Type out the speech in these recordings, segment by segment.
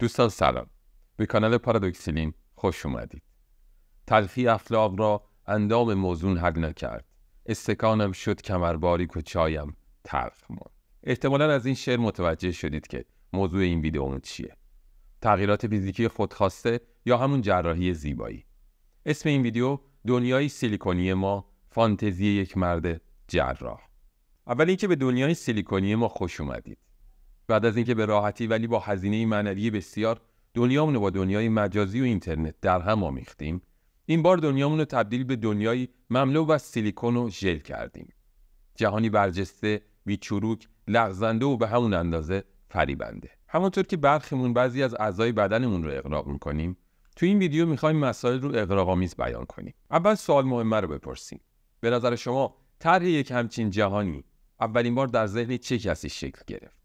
دوستان سلام به کانال پارادوکسیلین خوش اومدید تلخی افلاق را اندام موزون حل نکرد استکانم شد کمر باریک و چایم تلخ ماند احتمالا از این شعر متوجه شدید که موضوع این ویدیو چیه تغییرات فیزیکی خودخواسته یا همون جراحی زیبایی اسم این ویدیو دنیای سیلیکونی ما فانتزی یک مرد جراح اول که به دنیای سیلیکونی ما خوش اومدید بعد از اینکه به راحتی ولی با هزینه معنوی بسیار دنیامون رو با دنیای مجازی و اینترنت در هم آمیختیم این بار دنیامون رو تبدیل به دنیایی مملو و سیلیکون و ژل کردیم جهانی برجسته بیچروک لغزنده و به همون اندازه فریبنده همانطور که برخیمون بعضی از اعضای بدنمون رو اقراق میکنیم تو این ویدیو میخوایم مسائل رو اقراقآمیز بیان کنیم اول سوال مهمه رو بپرسیم به نظر شما طرح یک همچین جهانی اولین بار در ذهن چه کسی شکل گرفت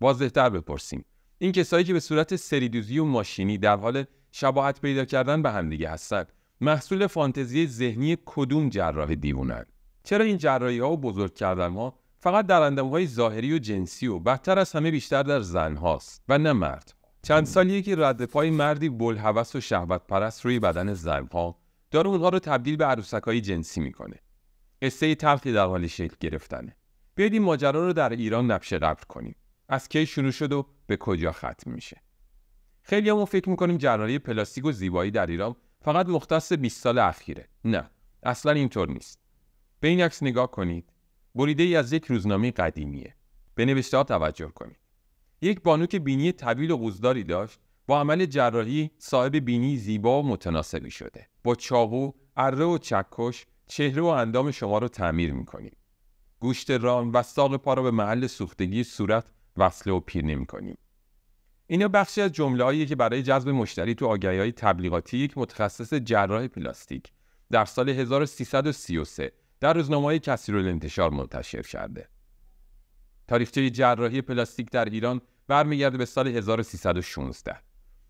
واضحتر بپرسیم این کسایی که به صورت سریدوزی و ماشینی در حال شباهت پیدا کردن به همدیگه هستند محصول فانتزی ذهنی کدوم جراح دیوونن چرا این جراحی ها و بزرگ کردن ها فقط در اندام های ظاهری و جنسی و بدتر از همه بیشتر در زن هاست و نه مرد چند سالیه که رد پای مردی بلهوس و شهوت پرست روی بدن زن ها داره اونها رو تبدیل به عروسک های جنسی میکنه قصه تلخی در حال شکل گرفتنه بیاید ماجرا رو در ایران نبشه قبل کنیم از کی شروع شد و به کجا ختم میشه خیلی همون فکر میکنیم جراحی پلاستیک و زیبایی در ایران فقط مختص 20 سال اخیره نه اصلا اینطور نیست به این عکس نگاه کنید بریده ای از یک روزنامه قدیمیه به نوشته ها توجه کنید یک بانو که بینی طویل و قوزداری داشت با عمل جراحی صاحب بینی زیبا و متناسبی شده با چاقو اره و چکش چهره و اندام شما رو تعمیر میکنید گوشت ران و ساق پا را به محل سوختگی صورت وصله و پیر نمیکنیم اینا بخشی از جمله‌ایه که برای جذب مشتری تو آگهی های تبلیغاتی یک متخصص جراح پلاستیک در سال 1333 در رو انتشار منتشر کرده. تاریخچه جراحی پلاستیک در ایران برمیگرده به سال 1316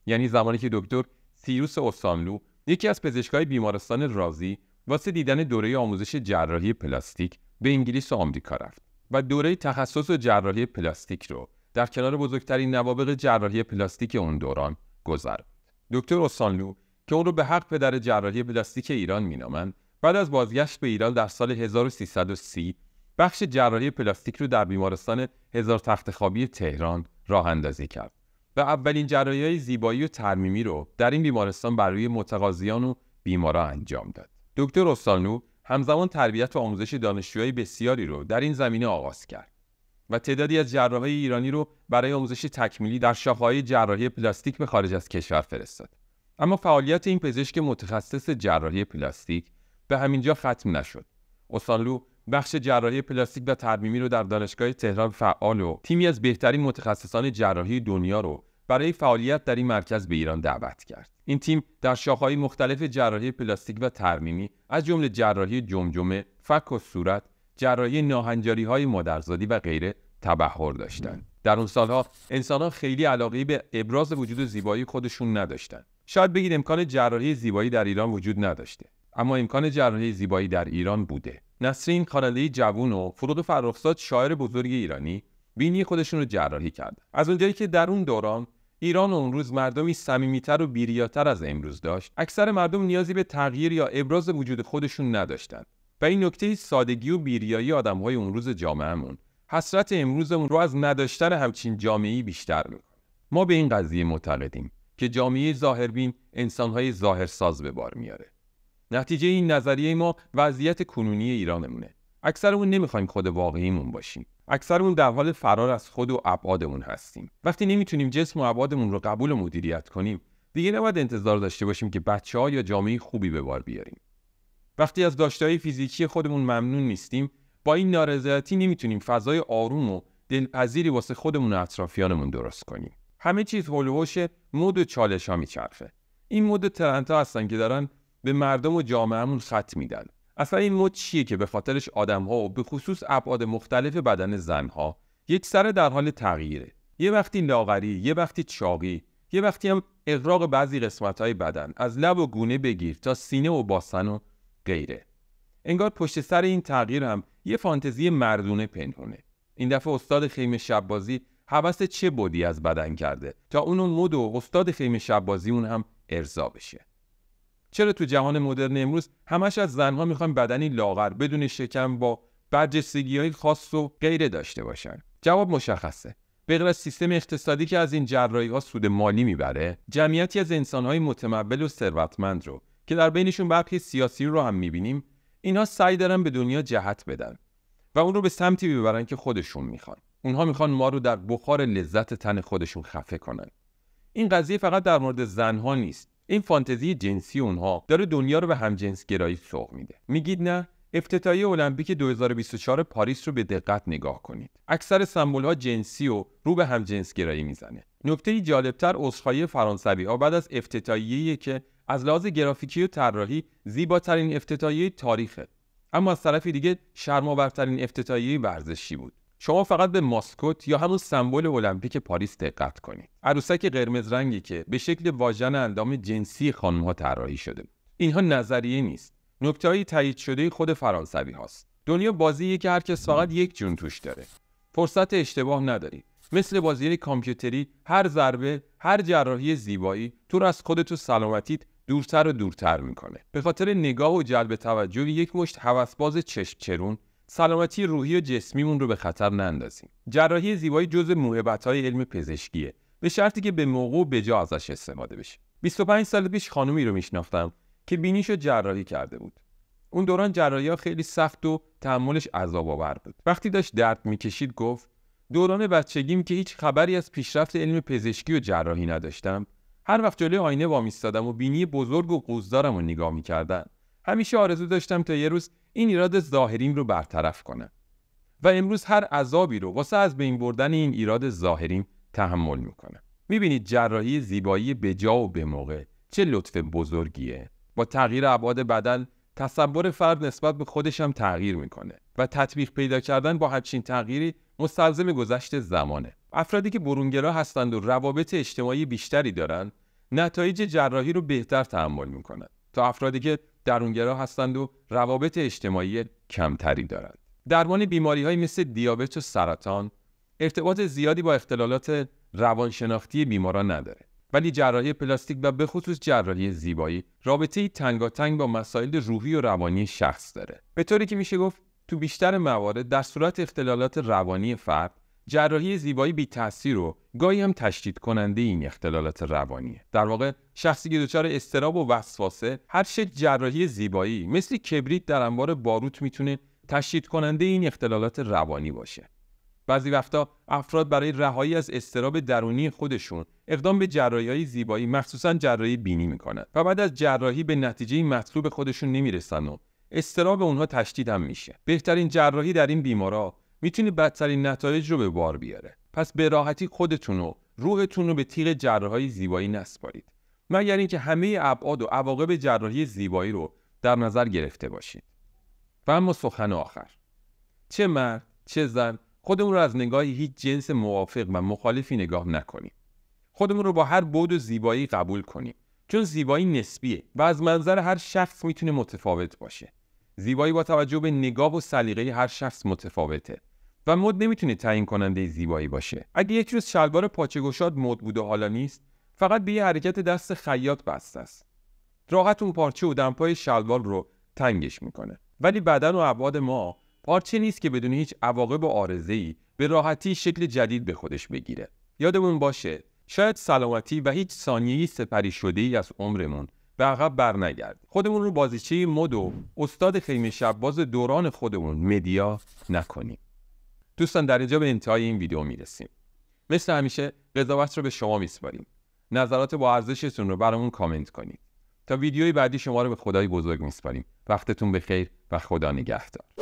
یعنی زمانی که دکتر سیروس اوسانلو یکی از پزشکای بیمارستان رازی واسه دیدن دوره آموزش جراحی پلاستیک به انگلیس و آمریکا رفت و دوره تخصص جراحی پلاستیک رو در کنار بزرگترین نوابق جراحی پلاستیک اون دوران گذر دکتر اوسانلو که اون رو به حق پدر جراحی پلاستیک ایران مینامند، بعد از بازگشت به ایران در سال 1330 بخش جراحی پلاستیک رو در بیمارستان هزار تخت خوابی تهران راه اندازی کرد و اولین جراحی های زیبایی و ترمیمی رو در این بیمارستان برای متقاضیان و بیمارا انجام داد. دکتر اوسانلو همزمان تربیت و آموزش دانشجوهای بسیاری رو در این زمینه آغاز کرد و تعدادی از جراحهای ایرانی رو برای آموزش تکمیلی در شاخه‌های جراحی پلاستیک به خارج از کشور فرستاد. اما فعالیت این پزشک متخصص جراحی پلاستیک به همینجا ختم نشد. اوسانلو بخش جراحی پلاستیک و ترمیمی رو در دانشگاه تهران فعال و تیمی از بهترین متخصصان جراحی دنیا رو برای فعالیت در این مرکز به ایران دعوت کرد. این تیم در شاخه‌های مختلف جراحی پلاستیک و ترمیمی از جمله جراحی جمجمه، فک و صورت، جراحی ناهنجاری‌های مادرزادی و غیره تبهر داشتند. در اون سالها انسانها خیلی علاقه به ابراز وجود زیبایی خودشون نداشتند. شاید بگید امکان جراحی زیبایی در ایران وجود نداشته، اما امکان جراحی زیبایی در ایران بوده. نسرین خاننده جوون و فرود فرخزاد شاعر بزرگ ایرانی بینی خودشون رو جراحی کرد. از اونجایی که در اون دوران ایران اون روز مردمی صمیمیتر و بیریاتر از امروز داشت اکثر مردم نیازی به تغییر یا ابراز وجود خودشون نداشتند و این نکته سادگی و بیریایی آدمهای اون روز جامعهمون حسرت امروزمون رو از نداشتن همچین جامعی بیشتر میکنه ما به این قضیه معتقدیم که جامعه ظاهربین انسانهای ظاهرساز به بار میاره نتیجه این نظریه ما وضعیت کنونی ایرانمونه اکثرمون نمیخوایم خود واقعیمون باشیم اکثرمون در حال فرار از خود و ابعادمون هستیم وقتی نمیتونیم جسم و ابعادمون رو قبول و مدیریت کنیم دیگه نباید انتظار داشته باشیم که بچه ها یا جامعه خوبی به بار بیاریم وقتی از داشتههای فیزیکی خودمون ممنون نیستیم با این نارضایتی نمیتونیم فضای آروم و دلپذیری واسه خودمون و اطرافیانمون درست کنیم همه چیز هلوهوش مود و چالش میچرخه این مد ترنتا هستن که دارن به مردم و جامعهمون خط میدن اصلا این مد چیه که به خاطرش آدم ها و به خصوص ابعاد مختلف بدن زن ها یک سره در حال تغییره یه وقتی لاغری یه وقتی چاقی یه وقتی هم اغراق بعضی قسمت های بدن از لب و گونه بگیر تا سینه و باسن و غیره انگار پشت سر این تغییر هم یه فانتزی مردونه پنهونه این دفعه استاد خیمه شبازی حوث چه بودی از بدن کرده تا اونو مد و استاد خیمه شبازی اون هم ارضا بشه چرا تو جهان مدرن امروز همش از زنها میخوایم بدنی لاغر بدون شکم با برجستگی های خاص و غیره داشته باشن جواب مشخصه به غیر سیستم اقتصادی که از این جرایی ها سود مالی میبره جمعیتی از انسانهای متمول و ثروتمند رو که در بینشون برخی سیاسی رو هم میبینیم اینها سعی دارن به دنیا جهت بدن و اون رو به سمتی ببرن که خودشون میخوان اونها میخوان ما رو در بخار لذت تن خودشون خفه کنن این قضیه فقط در مورد زنها نیست این فانتزی جنسی اونها داره دنیا رو به گرایی سوق میده میگید نه افتتاحیه المپیک 2024 پاریس رو به دقت نگاه کنید. اکثر سمبول ها جنسی و رو به هم جنس گرایی میزنه. نکته جالبتر عذرخواهی فرانسوی ها بعد از افتتاحیه که از لحاظ گرافیکی و طراحی زیباترین افتتاحیه تاریخه. اما از طرف دیگه شرم‌آورترین افتتاحیه ورزشی بود. شما فقط به ماسکوت یا همون سمبل المپیک پاریس دقت کنید. عروسک قرمز رنگی که به شکل واژن اندام جنسی خانمها طراحی شده. اینها نظریه نیست. های تایید شده خود فرانسوی هاست. دنیا بازیه که هر کس فقط یک جون توش داره. فرصت اشتباه نداری. مثل بازی کامپیوتری هر ضربه، هر جراحی زیبایی تو از خودت و سلامتیت دورتر و دورتر میکنه. به خاطر نگاه و جلب توجه یک مشت هوسباز چشم چرون سلامتی روحی و جسمیمون رو به خطر نندازیم جراحی زیبایی جزء موهبت‌های علم پزشکیه به شرطی که به موقع و بجا ازش استفاده بشه 25 سال پیش خانومی رو میشناختم که رو جراحی کرده بود اون دوران جراحی ها خیلی سخت و تحملش عذاب آور بود وقتی داشت درد میکشید گفت دوران بچگیم که هیچ خبری از پیشرفت علم پزشکی و جراحی نداشتم هر وقت جلوی آینه وامیستادم و بینی بزرگ و قوزدارم رو نگاه میکردن همیشه آرزو داشتم تا یه روز این ایراد ظاهریم رو برطرف کنه و امروز هر عذابی رو واسه از بین بردن این ایراد ظاهریم تحمل میکنه میبینید جراحی زیبایی به جا و به موقع چه لطف بزرگیه با تغییر ابعاد بدل تصور فرد نسبت به خودش هم تغییر میکنه و تطبیق پیدا کردن با همچین تغییری مستلزم گذشت زمانه افرادی که برونگرا هستند و روابط اجتماعی بیشتری دارند نتایج جراحی رو بهتر تحمل میکنند تا افرادی که درونگرا هستند و روابط اجتماعی کمتری دارند درمان بیماری های مثل دیابت و سرطان ارتباط زیادی با اختلالات روانشناختی بیماران نداره ولی جراحی پلاستیک و به خصوص جراحی زیبایی رابطه ای تنگاتنگ با مسائل روحی و روانی شخص داره به طوری که میشه گفت تو بیشتر موارد در صورت اختلالات روانی فرد جراحی زیبایی بی تاثیر و گاهی هم تشدید کننده این اختلالات روانیه در واقع شخصی که دچار استراب و وسواسه هر چه جراحی زیبایی مثل کبریت در انبار باروت میتونه تشدید کننده این اختلالات روانی باشه بعضی وقتا افراد برای رهایی از استراب درونی خودشون اقدام به جراحی های زیبایی مخصوصا جراحی بینی میکنند و بعد از جراحی به نتیجه مطلوب خودشون نمیرسن و استراب اونها تشدید هم میشه بهترین جراحی در این بیمارا میتونی بدترین نتایج رو به بار بیاره پس به راحتی خودتون و روحتون رو به تیغ جراحی زیبایی نسپارید مگر اینکه همه ابعاد و عواقب جراحی زیبایی رو در نظر گرفته باشید و اما سخن آخر چه مرد چه زن خودمون رو از نگاه هیچ جنس موافق و مخالفی نگاه نکنیم خودمون رو با هر بود و زیبایی قبول کنیم چون زیبایی نسبیه و از منظر هر شخص میتونه متفاوت باشه زیبایی با توجه به نگاه و سلیقه هر شخص متفاوته و مد نمیتونه تعیین کننده زیبایی باشه اگه یک روز شلوار پاچه گشاد مد بود و حالا نیست فقط به یه حرکت دست خیاط بسته است راحت اون پارچه و دمپای شلوار رو تنگش میکنه ولی بدن و ابعاد ما پارچه نیست که بدون هیچ عواقب و آرزه‌ای به راحتی شکل جدید به خودش بگیره یادمون باشه شاید سلامتی و هیچ ثانیه‌ای سپری شده ای از عمرمون به عقب برنگرد خودمون رو بازیچه مد و استاد خیمه باز دوران خودمون مدیا نکنیم دوستان در اینجا به انتهای این ویدیو میرسیم مثل همیشه قضاوت رو به شما میسپاریم نظرات با ارزشتون رو برامون کامنت کنید تا ویدیوی بعدی شما رو به خدای بزرگ میسپاریم وقتتون بخیر و خدا نگهدار